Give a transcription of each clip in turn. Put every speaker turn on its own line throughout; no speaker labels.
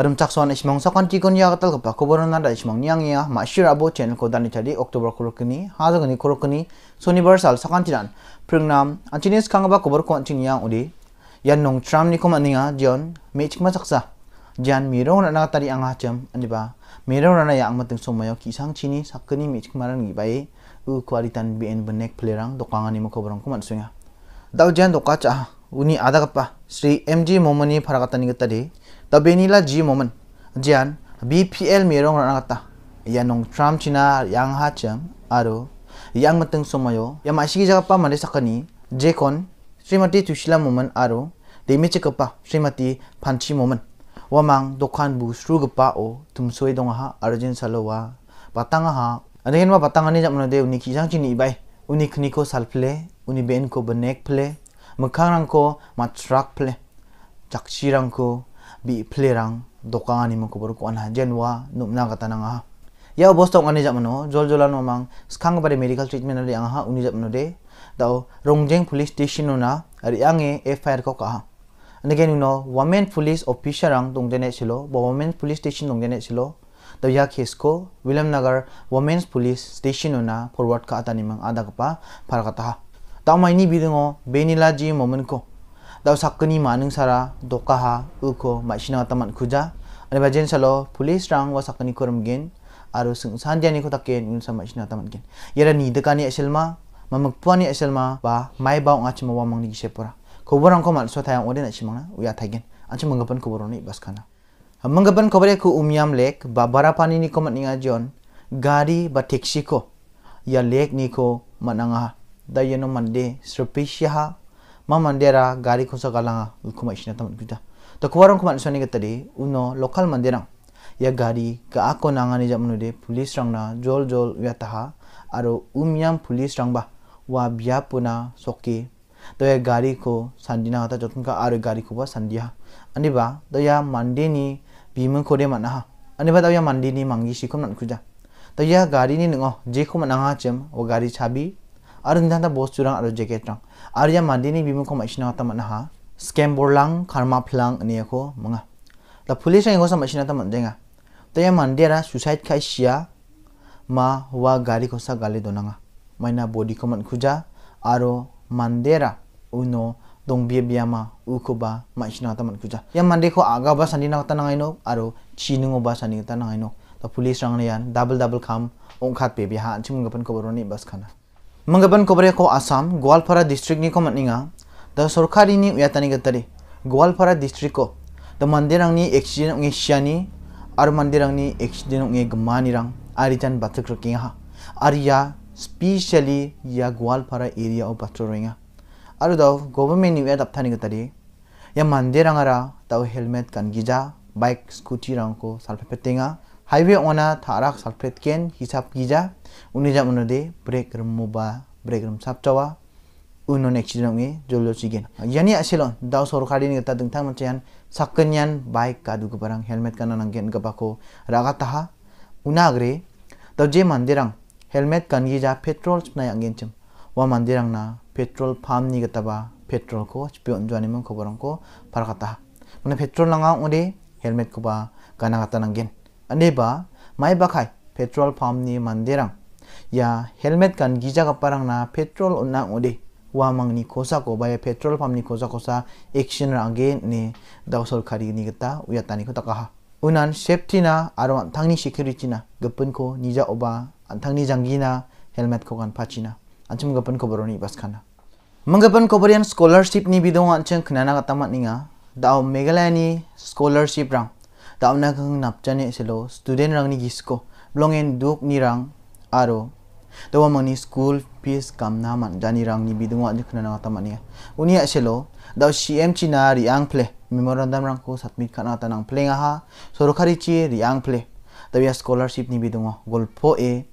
Adam Jackson ismong sakan tikon ya katal kapa kuburun nada ishmang niang ya masyir abo channel ko dani tadi Oktober kurukini haza gani kurukini Sonibar sal sakan tiran pringnam kanga kangaba kubur ko anchin yang udi yan nong tram ni koma ninga dion mechik masaksa jan miro na na tadi anga jam andiba miro na na yang ya mating somayo kisang chini sakani mechik maran gi bai u kualitan bn benek pelerang dokangani mo kubaran ko mansunga dau jan dokacha uni ada kapa Sri MG Momani para ni tadi ta benila ji momen jian BPL merong ranata yanong Trump china yang ha aro yang mateng somayo ya masigi jaga pa mare sakani jekon Srimati Tushila momen aro demi cekapa Srimati Panchi momen wamang dokan bu srugepa o tumsoi dongaha arjun salowa patangaha anehen ma patangani jamna de uni kijang chini ibai uni khni ko salple uni ben ko benek ple makhang rang ko matrak ple chakchi rang ko bi plerang dokani mo kubor ko anha jenwa numna ka tananga ya obostong ani jamano jol jolan mamang skang bare medical treatment ari angha uni jamano de dao rongjeng police station na ari ange fir ko kaha again you know women police officer ang dongjene chilo bo women police station dongjene chilo तो यह case को Williamnagar women's police station होना forward का आता निमंग आधा कपा फरकता तामाइनी बिदंगो बेनिला जी मोमन को dau sakni maning sara dokaha uko maisina taman kuja ane bajen salo police rang wa sakni kurum gen aru sung sanjani ko takken un sama maisina taman gen yara ni dekani eselma mamukpuani eselma ba mai ba achi ma wamang ni pura kuburang ko so tayang na oden mana uya thagen manggapan kuburong ni baskana manggapan kobare ku umiam lek ba barapani ni komat ni ngajon gari ba taxi ko ya lek ni ko mananga da mande srapishya maman dera gari khosa kalanga u k u m a ishina taman k u t a to kuwaran kuman isani ka tadi uno lokal m a n d i r a ya gari ka ako nangani jamnude p u l i c e rangna jol jol yataha aro umyam p u l i c e rangba wa byapuna soki to ko ya gari sandina य a गाड़ी को संडीना होता जो a ु म क ा आर गाड़ी को स a ड ि य ा i न i ब ा तो यह म ं a ी a ी a ी म खोरे मना अ a ि ब ा त i यह मंडी नी मांगी शिखो मन खुजा a ो यह i n ड ़ी नी नो जे a n मना चम वो गाड़ी छ a b i aru nidhan ta bos curang aru jeket rang aru mandi mandini bimu koma ishina ta mana ha scam borlang karma plang ni aku manga Tapi polis yang kosa ishina ta mana denga ta yang mandi ada suicide kai shia ya, ma wa gari kosa gali donanga maina body koma kuja aru mandera uno dong bia bia ma uku ba ma ishina ta mana kuja yang mandi ko aga ba sandina ta nangai aro aru chinungo ba sandina ta nangai no ta polis rang ni double double kam ongkat bebi ha anchung ngapan kobaroni bas khana মঙ্গবন কবরেকো Assam Goalpara district নিকো মানিঙা দা সরকারি নি উয়াতানি গতারি গোয়ালপাড়া ডিস্ট্রিক্টকো দা মন্দির রং নি এক্সিডেন্ট উঙে শিয়ানি আর মন্দির রং নি এক্সিডেন্ট উঙে গমানি রং আর ইটান বাতক রকিঙা আর ইয়া স্পিশালি ইয়া গোয়ালপাড়া এরিয়া ও বাত্র রইঙা আর দাও গভর্নমেন্ট নি উয়া দাপ্তানি গতারি ইয়া মন্দির রঙারা দাও হেলমেট গান গিজা বাইক স্কুটি রংকো সালফে পেটেঙা 하이웨이 원화 타락 살펫 겐 히삽 기자 운이자 문어데 브레이크 름모바 브레이크 름 삽자와 unun accidentwe jolo sigin yani asilon daw sor khari ni ta dengtang manchian sakenyan bike kadu ke barang helmet kana nanggen ke bako raga taha unagre daw je mandirang helmet kan gi ja petrol na yangen chim wa mandirang na petrol pam ni gataba petrol ko pion jwani mon khabarang ko parkata mane petrol langa ode helmet kuba, ba kana gata nanggen ba? mai bakai petrol pump ni manderang ya helmet kan giza kaparang na petrol onna ode wa mang ni kosa ko baya petrol pump ni kosa kosa action range ne dausol khari ni geta uyatani ko takaha unan safety na aro thangni security na gepun ko nija oba antangni janggina helmet ko kan pachina anchum gepun ko boroni baskana manggapan koberian scholarship ni bidong anchang khnana katamat ninga dau megalani megalani scholarship rang damna khang napchane silo, student rang ni gisko blongen duk ni rang aro dawa mani school fees na man jani rang ni bidung bidungwa dikhna na ta mania uni silo, daw cm china riang ple memorandum rang ko submit kana ta nang ple ha sorokari chi riang ple ya scholarship ni bidung bidungwa golpo e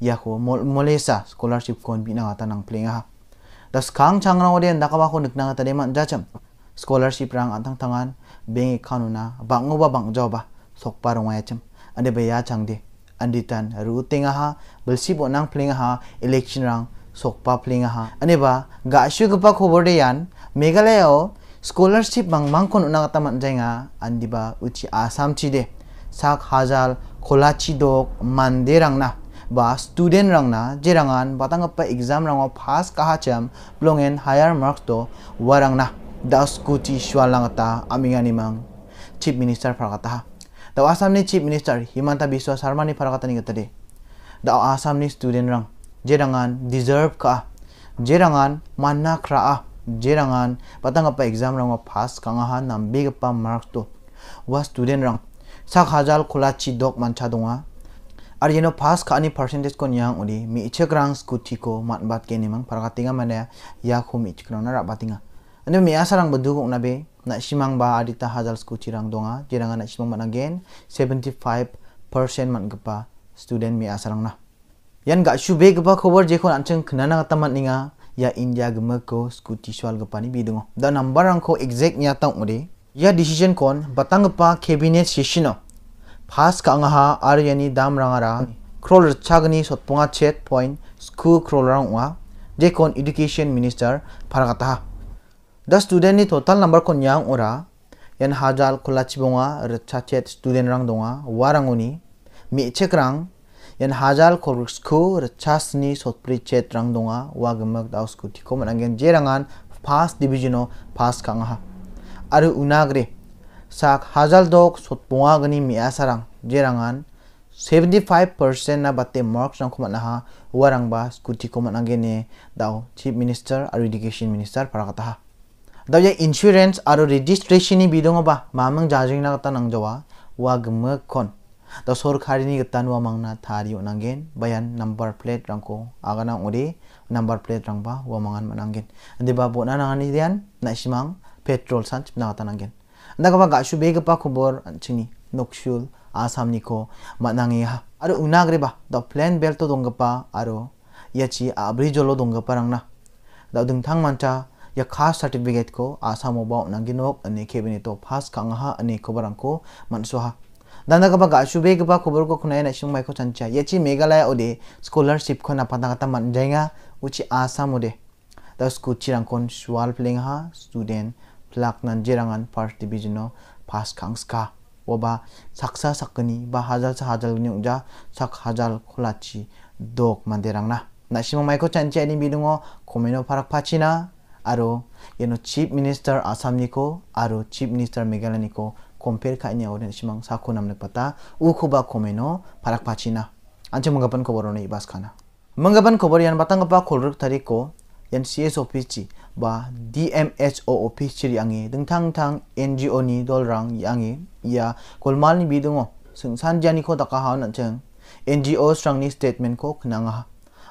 yaho molesa scholarship kon bina ta nang ple ha das khang changrang ode ndakaba ko nikna ta de man jacham scholarship rang antang tangan bengi kanuna bang ba bang joba sok parong ayacham ande be ya changde andi tan ru tenga ha belsi bo nang plinga ha election rang sok pa ha ane ba ga shu ga pa khobor de yan scholarship mang mang kon una man jenga andi ba uchi asam chi de sak hazal kholachi dok mande rang na ba student rang na jerangan batang pa exam rang pass kaha cham blongen higher marks to warang na dasguti shwalangta amingani mang chief minister phrakata da asam ni chief minister himanta biswa sharma ni phrakata ni gatade da ni student rang jerangan deserve ka jerangan manna kra jerangan patanga pa exam rang pass kanga ha nam big pa marks to wa student rang sak hajal khula chi dok mancha dunga ar yeno pass ka ani percentage ko nyang uni mi ichek rang skuti ko mat bat ke mang phrakatinga mana ya, ya khum ichkrona ra batinga anda mi asarang bedukuk nabe na simang ba adita hazal sku cirang donga jirang na simang man gen 75% man gepa student mi asarang na. Yan ga shube gepa khobar jekon anchang na tamat ninga ya India gema ko sku tisual gepa ni bidungo. Da number ang ko exact nya tau Ya decision kon batang gepa cabinet session pass ka angaha ar dam rangara crawler chagni ponga chet point school crawler ang wa jekon education minister para kataha. The student ni total number kon yang ora. Yan hajal kula cibonga rechachet student rang donga warang uni. Mi cek rang. Yan hajal ko rukskou rechas ni sot prichet rang donga wagemak daus kuti ko manangen jerangan pas divisiono pas kangaha. Aru unagre sak hajal dok sot bunga gani mi asarang jerangan 75% na batte marks rang kuma ha warang ba skuti kuma nangene dau chief minister aru education minister para kataha. Dao ya insurance aru registration ni bidong ba mamang jajing na kata nang jawa wa gemme kon. Dao sor kari ni kata nuwa mang na tari o nanggen bayan number plate rangko aga na ngode number plate rang ba wa mangan manangin. Di ba bo na nangan ni dian na isimang petrol san chip na kata nanggen. Nda kapa ga shu bega pa kubor chini nokshul asam ni ko manangi ha. Aru unagri ba dao plan belto dong ga pa aru yachi abri jolo dong ga pa rang na. Dao dung tang manca या खास सर्टिफिकेट को आसा मोबा नगिनोक अने खेबने तो फास कांगहा अने खबर को मनसुहा दाना कबा गाशुबे कबा खबर को खुना नशुंग माइको चंचा येची मेघालय उदे स्कॉलरशिप को नापाता कता मन जाएगा उची आसाम ओदे द स्कूल चिरंकोन स्वाल प्लेंगहा स्टूडेंट फ्लाक नंजेरांगन फर्स्ट डिविजनो फास कांगस्का वबा साक्सा सकनी बा हाजाल सा हाजालनि उजा साक हाजाल खोलाची दक मानदेरांगना 나시모 마이코 찬치아니 미룽어 고메노 파락파치나 आरो minister चीफ मिनिस्टर aro आरो minister minister ko compare ka inya audience simang saku namne pata uku ba komeno parak pachina anche menggapan koborone ibas kana menggapan kobor yan batang pa kolruk tariko yan CS office ba DMHO office ci yangi dengtang tang NGO ni dolrang yangi ya kolmal ni bidungo sung sanjani ko taka haun ancheng NGO strong ni statement ko kenanga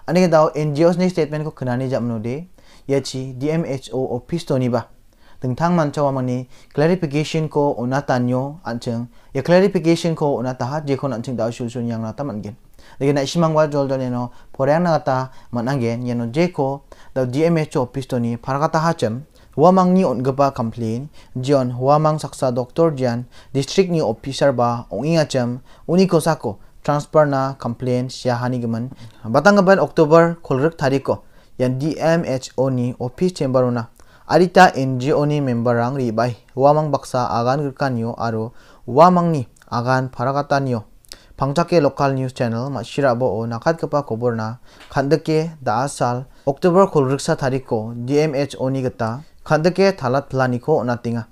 ane dao NGO ni statement ko kenani jamno de yachi DMHO o pistoni ba. Tengtang chawa mani clarification ko onatanyo anceng ya clarification ko onatahat jekon anjeng dao shusun yang nata manggen. Lagi na simang wa jol joneno poreang nata mananggen yano jeko dao DMHO o pistoni parakata hacem Huamang ni gaba complain, jion wamang saksa doktor jian, district ni officer ba ong ingacham, uniko sako, transfer na complain siya hanigaman. Batang gaban October kolrek tariko. yan DMHO니 오피스 챔버로나 아리타 NGO니 멤버랑 리바이 와망 박사 아간 글카니요 아로 와망니 아간 바라가타니요 방작계 로컬 뉴스 채널 마시라보 오 나카드파 고보르나 간드께 다살 옥토버 콜릭사 다리코 DMHO니 그타 간드께 달랏 플라니코 나띵아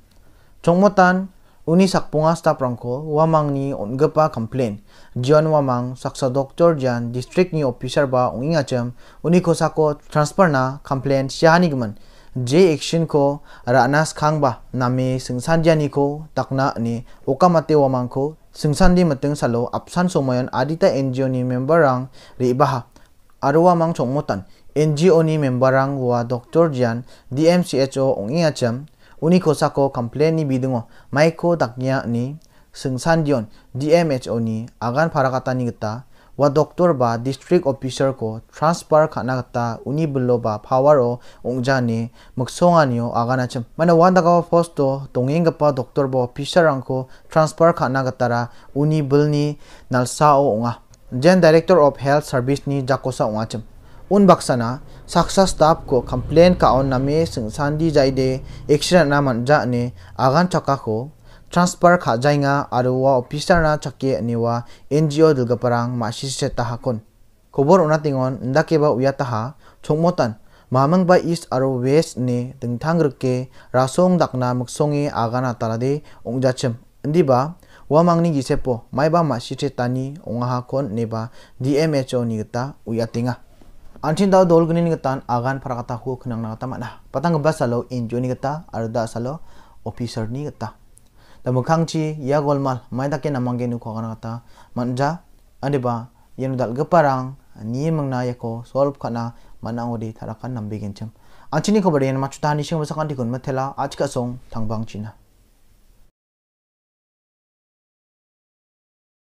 정모탄 uni sakpong staff rangko wamang ni ongepa complain jian wamang saksa doctor jian district ni officer ba unga cham uni ko sako transfer na complain shahani gman j action ko ranas khang ba name singsan jani ko takna ni okamate wamang ko singsan di mateng salo apsan somoyan adita ngo ni member rang re baha arwa mang chongmotan ngo ni member rang wa doctor jian dmcho unga Uniko ko komplain ni bidungo maiko daknya ni sengsandion DMHO ni agan parakata ni gita wa doktor ba district officer ko transfer khana gata uni billo ba power o ongjani muksonganiyo aganachim mana wandaka post tongeng tongenggapa doktor ba officer angko transfer khana gatara uni bilni nalsa o onga jen director of health service ni jakosa ongachim un baksana saksa staff ko complain ka on name singsan di jai de accident na manja ne agan chaka ko transfer kha jainga aro wa officer na chake niwa NGO dilgaparang masi se tahakon khobor ona tingon ndake ba uya taha chongmotan mamang ba east aru west ne dingthang rke rasong dakna muksongi e agana tarade ongjachim ndiba wamangni gisepo maiba masi tani ongaha kon neba DMHO ni gita uya tinga Ancin tahu dol gini ngetan agan para kata ku kenang nang tamat nah. Patang ngebas salo injo ni kata arda salo officer ni kata. Tamu mukang ya golmal mai tak kena mangge nu kau kata manja ande ba yang dal geparang ni mengna ya ko solve kana mana ngodi tarakan nambe gencem. Ancin ni ko yang macu tani sing masakan dikun metela ajka song tangbang cina.